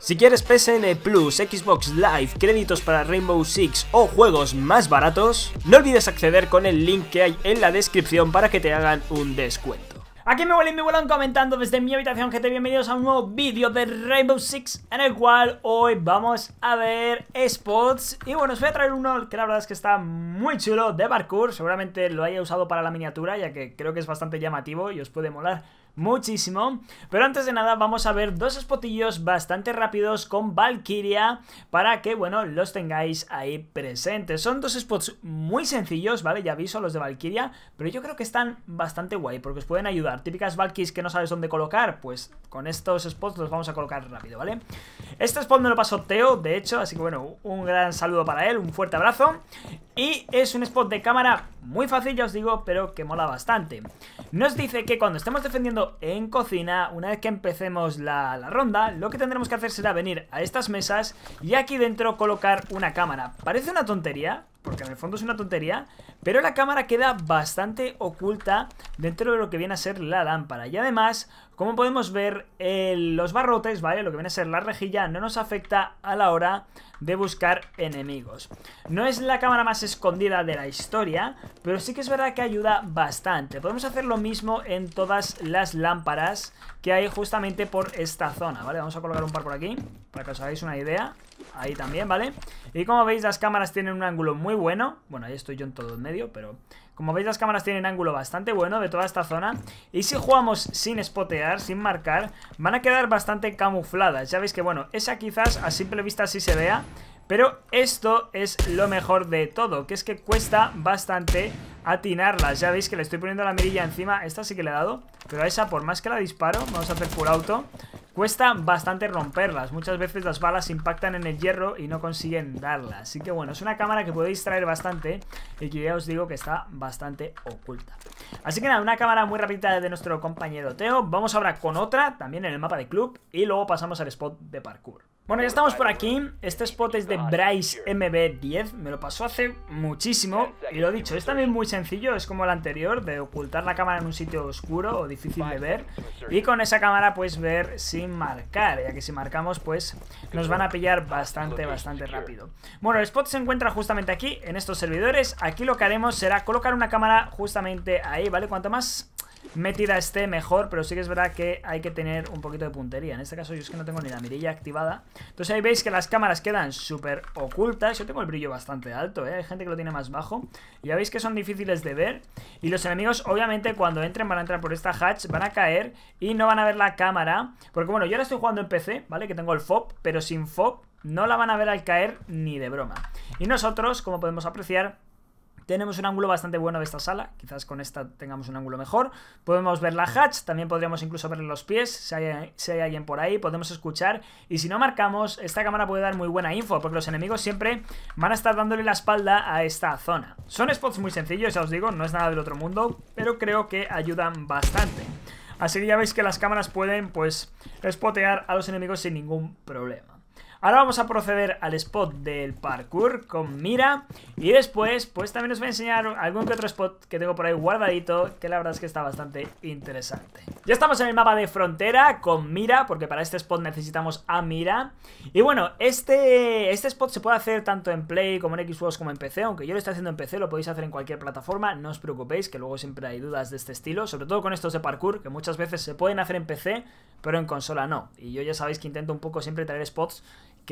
Si quieres PSN Plus, Xbox Live, créditos para Rainbow Six o juegos más baratos, no olvides acceder con el link que hay en la descripción para que te hagan un descuento. Aquí me vuelan, me vuelan comentando desde mi habitación que te bienvenidos a un nuevo vídeo de Rainbow Six en el cual hoy vamos a ver spots y bueno, os voy a traer uno que la verdad es que está muy chulo de parkour, seguramente lo haya usado para la miniatura ya que creo que es bastante llamativo y os puede molar muchísimo. Pero antes de nada vamos a ver dos spotillos bastante rápidos con Valkyria para que, bueno, los tengáis ahí presentes. Son dos spots muy sencillos, ¿vale? Ya aviso los de Valkyria, pero yo creo que están bastante guay porque os pueden ayudar. Típicas Valkyries que no sabes dónde colocar, pues con estos spots los vamos a colocar rápido, ¿vale? Este spot me lo pasó Teo, de hecho, así que bueno, un gran saludo para él, un fuerte abrazo. Y es un spot de cámara muy fácil, ya os digo, pero que mola bastante. Nos dice que cuando estemos defendiendo en cocina, una vez que empecemos la, ronda, lo que tendremos que hacer será venir a estas mesas y aquí dentro colocar una cámara. Parece una tontería, porque en el fondo es una tontería, pero la cámara queda bastante oculta dentro de lo que viene a ser la lámpara. Y además, como podemos ver, los barrotes, ¿vale? Lo que viene a ser la rejilla no nos afecta a la hora de buscar enemigos. No es la cámara más escondida de la historia, pero sí que es verdad que ayuda bastante. Podemos hacer lo mismo en todas las lámparas que hay justamente por esta zona, ¿vale? Vamos a colocar un par por aquí, para que os hagáis una idea ahí también, ¿vale? Y como veis las cámaras tienen un ángulo muy bueno, bueno, ahí estoy yo en todo el medio, pero como veis las cámaras tienen ángulo bastante bueno de toda esta zona y si jugamos sin spotear, sin marcar, van a quedar bastante camufladas, ya veis que bueno, esa quizás a simple vista sí se vea, pero esto es lo mejor de todo, que es que cuesta bastante atinarlas. Ya veis que le estoy poniendo la mirilla encima. Esta sí que le he dado, pero a esa por más que la disparo, vamos a hacer full auto. Cuesta bastante romperlas, muchas veces las balas impactan en el hierro y no consiguen darlas. Así que bueno, es una cámara que podéis traer bastante y que ya os digo que está bastante oculta. Así que nada, una cámara muy rápida de nuestro compañero Teo. Vamos ahora con otra, también en el mapa de club, y luego pasamos al spot de parkour. Bueno, ya estamos por aquí. Este spot es de Bryce MB10. Me lo pasó hace muchísimo. Y lo dicho, es también muy sencillo. Es como el anterior, de ocultar la cámara en un sitio oscuro o difícil de ver. Y con esa cámara puedes ver sin marcar, ya que si marcamos, pues nos van a pillar bastante, bastante rápido. Bueno, el spot se encuentra justamente aquí, en estos servidores. Aquí lo que haremos será colocar una cámara justamente ahí, ¿vale? Cuanto más metida esté, mejor, pero sí que es verdad que hay que tener un poquito de puntería. En este caso yo es que no tengo ni la mirilla activada. Entonces ahí veis que las cámaras quedan súper ocultas. Yo tengo el brillo bastante alto, ¿eh? Hay gente que lo tiene más bajo. ya veis que son difíciles de ver. Y los enemigos, obviamente, cuando entren van a entrar por esta hatch, van a caer y no van a ver la cámara. Porque bueno, yo ahora estoy jugando en PC, ¿vale? Que tengo el FOB, pero sin FOB no la van a ver al caer ni de broma. Y nosotros, como podemos apreciar, tenemos un ángulo bastante bueno de esta sala, quizás con esta tengamos un ángulo mejor. Podemos ver la hatch, también podríamos incluso ver los pies, si hay, si hay alguien por ahí, podemos escuchar. Y si no marcamos, esta cámara puede dar muy buena info, porque los enemigos siempre van a estar dándole la espalda a esta zona. Son spots muy sencillos, ya os digo, no es nada del otro mundo, pero creo que ayudan bastante. Así que ya veis que las cámaras pueden, pues, spotear a los enemigos sin ningún problema. Ahora vamos a proceder al spot del parkour con mira. Y después, pues también os voy a enseñar algún que otro spot que tengo por ahí guardadito, que la verdad es que está bastante interesante. Ya estamos en el mapa de frontera con mira, porque para este spot necesitamos a mira. Y bueno, este, este spot se puede hacer tanto en Play como en Xbox como en PC, aunque yo lo estoy haciendo en PC, lo podéis hacer en cualquier plataforma, no os preocupéis, que luego siempre hay dudas de este estilo, sobre todo con estos de parkour, que muchas veces se pueden hacer en PC, pero en consola no. Y yo ya sabéis que intento un poco siempre traer spots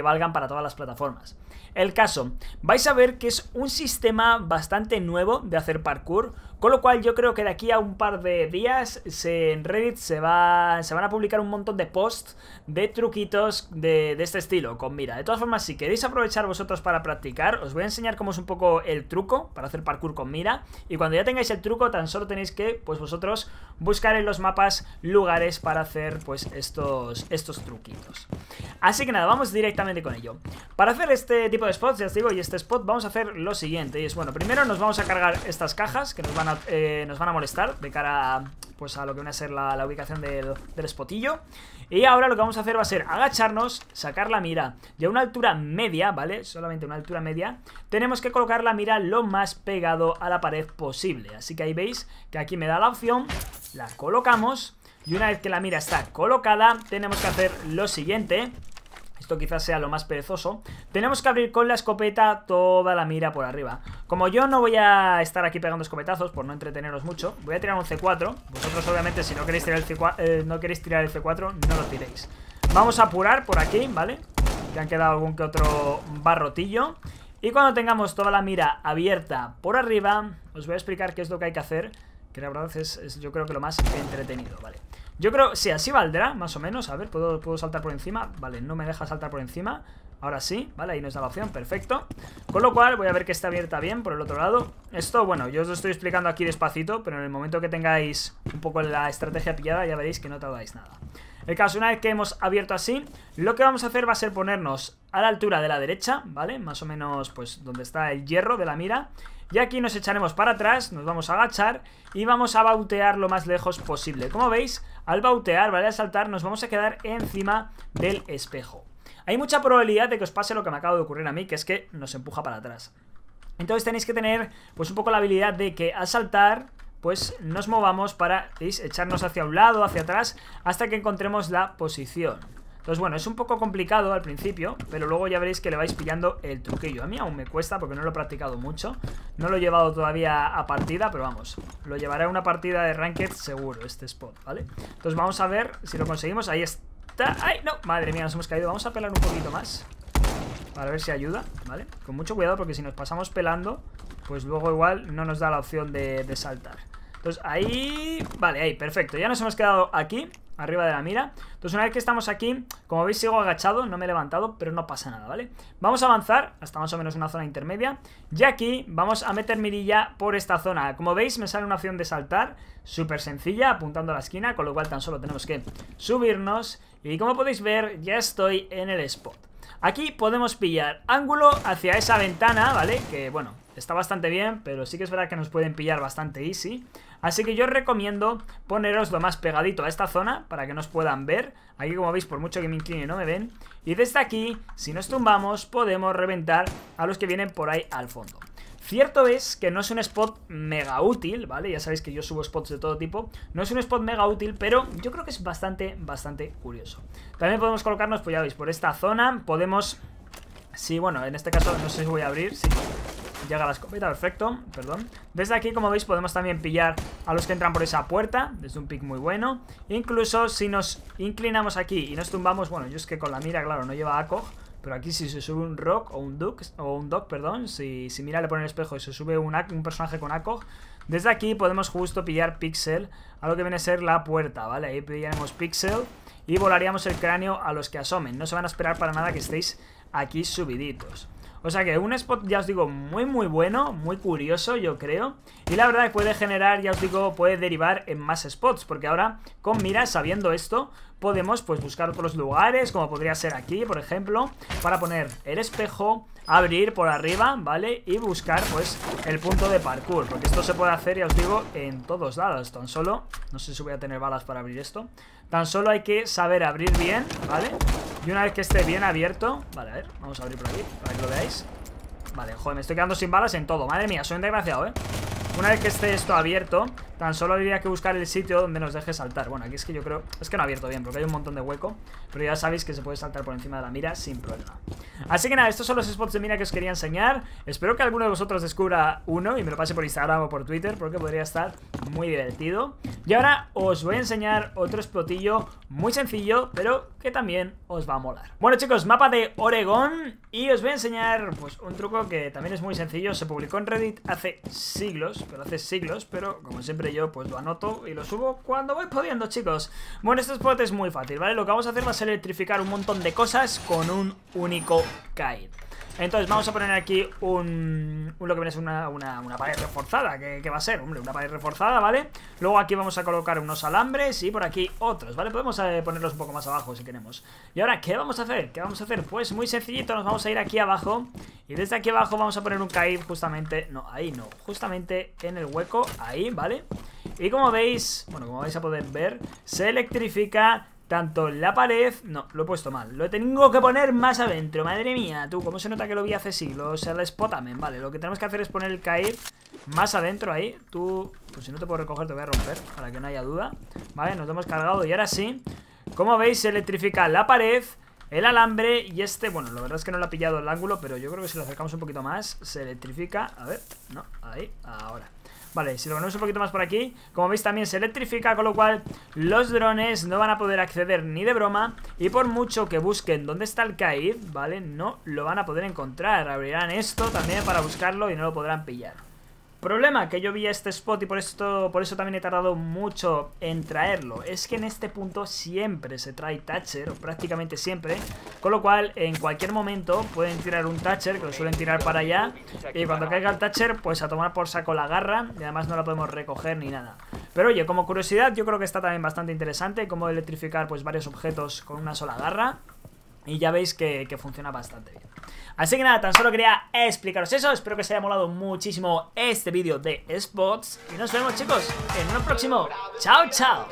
valgan para todas las plataformas. El caso, vais a ver que es un sistema bastante nuevo de hacer parkour, con lo cual yo creo que de aquí a un par de días en Reddit se, va, se van a publicar un montón de posts de truquitos de, este estilo, con mira. De todas formas, si queréis aprovechar vosotros para practicar, os voy a enseñar cómo es un poco el truco para hacer parkour con mira. Y cuando ya tengáis el truco, tan solo tenéis que, pues vosotros, buscar en los mapas lugares para hacer, pues, estos, estos truquitos. Así que nada, vamos directamente con ello. Para hacer este tipo de spots, ya os digo, y este spot, vamos a hacer lo siguiente. Y es, bueno, primero nos vamos a cargar estas cajas que nos van a eh, nos van a molestar de cara a, pues a lo que va a ser la, ubicación del, Spotillo, Y ahora lo que vamos a hacer va a ser agacharnos, sacar la mira de una altura media, ¿vale? Solamente una altura media. Tenemos que colocar la mira lo más pegado a la pared posible. Así que ahí veis que aquí me da la opción, la colocamos. Y una vez que la mira está colocada, tenemos que hacer lo siguiente... Esto quizás sea lo más perezoso. Tenemos que abrir con la escopeta toda la mira por arriba. Como yo no voy a estar aquí pegando escopetazos por no entreteneros mucho, voy a tirar un C4. Vosotros obviamente si no queréis tirar el C4, eh, no queréis tirar 4 no lo tiréis. Vamos a apurar por aquí, ¿vale? Que han quedado algún que otro barrotillo. Y cuando tengamos toda la mira abierta por arriba, os voy a explicar qué es lo que hay que hacer, que la verdad es, es yo creo que lo más entretenido, ¿vale? Yo creo, sí, así valdrá, más o menos. A ver, ¿puedo, ¿puedo saltar por encima? Vale, no me deja saltar por encima. Ahora sí, vale, ahí nos da la opción, perfecto Con lo cual voy a ver que está abierta bien por el otro lado Esto, bueno, yo os lo estoy explicando aquí despacito Pero en el momento que tengáis un poco la estrategia pillada Ya veréis que no tardáis nada el caso, una vez que hemos abierto así, lo que vamos a hacer va a ser ponernos a la altura de la derecha, ¿vale? Más o menos, pues, donde está el hierro de la mira. Y aquí nos echaremos para atrás, nos vamos a agachar y vamos a bautear lo más lejos posible. Como veis, al bautear, ¿vale? Al saltar nos vamos a quedar encima del espejo. Hay mucha probabilidad de que os pase lo que me acaba de ocurrir a mí, que es que nos empuja para atrás. Entonces tenéis que tener pues un poco la habilidad de que al saltar pues nos movamos para, ¿veis? Echarnos hacia un lado, hacia atrás, hasta que encontremos la posición. Entonces, bueno, es un poco complicado al principio, pero luego ya veréis que le vais pillando el truquillo. A mí aún me cuesta porque no lo he practicado mucho. No lo he llevado todavía a partida, pero vamos, lo llevaré a una partida de Ranked seguro, este spot, ¿vale? Entonces vamos a ver si lo conseguimos. Ahí está. ¡Ay, no! Madre mía, nos hemos caído. Vamos a pelar un poquito más para ver si ayuda, ¿vale? Con mucho cuidado porque si nos pasamos pelando, pues luego igual no nos da la opción de, de saltar. Entonces ahí... Vale, ahí, perfecto. Ya nos hemos quedado aquí, arriba de la mira. Entonces una vez que estamos aquí, como veis sigo agachado, no me he levantado, pero no pasa nada, ¿vale? Vamos a avanzar hasta más o menos una zona intermedia. Y aquí vamos a meter mirilla por esta zona. Como veis me sale una opción de saltar, súper sencilla, apuntando a la esquina, con lo cual tan solo tenemos que subirnos. Y como podéis ver, ya estoy en el spot. Aquí podemos pillar ángulo hacia esa ventana, ¿vale? Que, bueno, está bastante bien, pero sí que es verdad que nos pueden pillar bastante easy. Así que yo os recomiendo poneros lo más pegadito a esta zona para que nos puedan ver. Aquí como veis, por mucho que me incline no me ven. Y desde aquí, si nos tumbamos, podemos reventar a los que vienen por ahí al fondo. Cierto es que no es un spot mega útil, ¿vale? Ya sabéis que yo subo spots de todo tipo. No es un spot mega útil, pero yo creo que es bastante, bastante curioso. También podemos colocarnos, pues ya veis, por esta zona. Podemos... Sí, bueno, en este caso no sé si voy a abrir, sí. Llega la escopeta, perfecto, perdón Desde aquí, como veis, podemos también pillar a los que entran por esa puerta Desde un pick muy bueno Incluso si nos inclinamos aquí y nos tumbamos Bueno, yo es que con la mira, claro, no lleva ACOG pero aquí si se sube un Rock o un Duck, o un dog perdón, si, mira le pone el espejo y se sube un, un personaje con ACOG, desde aquí podemos justo pillar Pixel a lo que viene a ser la puerta, ¿vale? Ahí pillaremos Pixel y volaríamos el cráneo a los que asomen. No se van a esperar para nada que estéis aquí subiditos. O sea que un spot, ya os digo, muy muy bueno, muy curioso yo creo. Y la verdad que puede generar, ya os digo, puede derivar en más spots. Porque ahora con miras, sabiendo esto, podemos pues buscar otros lugares, como podría ser aquí, por ejemplo, para poner el espejo, abrir por arriba, ¿vale? Y buscar pues el punto de parkour, porque esto se puede hacer, ya os digo, en todos lados, tan solo, no sé si voy a tener balas para abrir esto, tan solo hay que saber abrir bien, ¿vale? Y una vez que esté bien abierto Vale, a ver, vamos a abrir por aquí Para que lo veáis Vale, joder, me estoy quedando sin balas en todo Madre mía, soy un desgraciado, eh Una vez que esté esto abierto Tan solo habría que buscar el sitio donde nos deje saltar. Bueno, aquí es que yo creo... Es que no ha abierto bien, porque hay un montón de hueco. Pero ya sabéis que se puede saltar por encima de la mira sin problema. Así que nada, estos son los spots de mira que os quería enseñar. Espero que alguno de vosotros descubra uno y me lo pase por Instagram o por Twitter, porque podría estar muy divertido. Y ahora os voy a enseñar otro spotillo muy sencillo, pero que también os va a molar. Bueno chicos, mapa de Oregón y os voy a enseñar pues un truco que también es muy sencillo. Se publicó en Reddit hace siglos, pero hace siglos, pero como siempre yo pues lo anoto y lo subo cuando voy pudiendo, chicos. Bueno, este spot es muy fácil, ¿vale? Lo que vamos a hacer va a ser electrificar un montón de cosas con un único kite. Entonces vamos a poner aquí un, lo que viene es una, una, pared reforzada, ¿qué va a ser, hombre, una pared reforzada, ¿vale? Luego aquí vamos a colocar unos alambres y por aquí otros, ¿vale? Podemos eh, ponerlos un poco más abajo si queremos. Y ahora, ¿qué vamos a hacer? ¿Qué vamos a hacer? Pues muy sencillito, nos vamos a ir aquí abajo y desde aquí abajo vamos a poner un kite justamente, no, ahí no, justamente en el hueco, ahí, ¿vale? Y como veis, bueno, como vais a poder ver, se electrifica tanto la pared... No, lo he puesto mal. Lo tengo que poner más adentro. Madre mía, tú, cómo se nota que lo vi hace siglos. El spotamen, vale. Lo que tenemos que hacer es poner el caer más adentro ahí. Tú, pues si no te puedo recoger, te voy a romper. Para que no haya duda. Vale, nos lo hemos cargado. Y ahora sí, como veis, se electrifica la pared... El alambre y este, bueno, la verdad es que no lo ha pillado el ángulo Pero yo creo que si lo acercamos un poquito más Se electrifica, a ver, no, ahí, ahora Vale, si lo ponemos un poquito más por aquí Como veis también se electrifica, con lo cual Los drones no van a poder acceder ni de broma Y por mucho que busquen dónde está el Kaid, ¿vale? No lo van a poder encontrar Abrirán esto también para buscarlo y no lo podrán pillar Problema, que yo vi este spot y por, esto, por eso también he tardado mucho en traerlo. Es que en este punto siempre se trae Thatcher, o prácticamente siempre. Con lo cual, en cualquier momento pueden tirar un Thatcher, que lo suelen tirar para allá. Y cuando caiga el Thatcher, pues a tomar por saco la garra. Y además no la podemos recoger ni nada. Pero oye, como curiosidad, yo creo que está también bastante interesante. Cómo electrificar pues varios objetos con una sola garra. Y ya veis que, que funciona bastante bien. Así que nada, tan solo quería explicaros eso. Espero que os haya molado muchísimo este vídeo de Spots. Y nos vemos, chicos, en un próximo. ¡Chao, chao!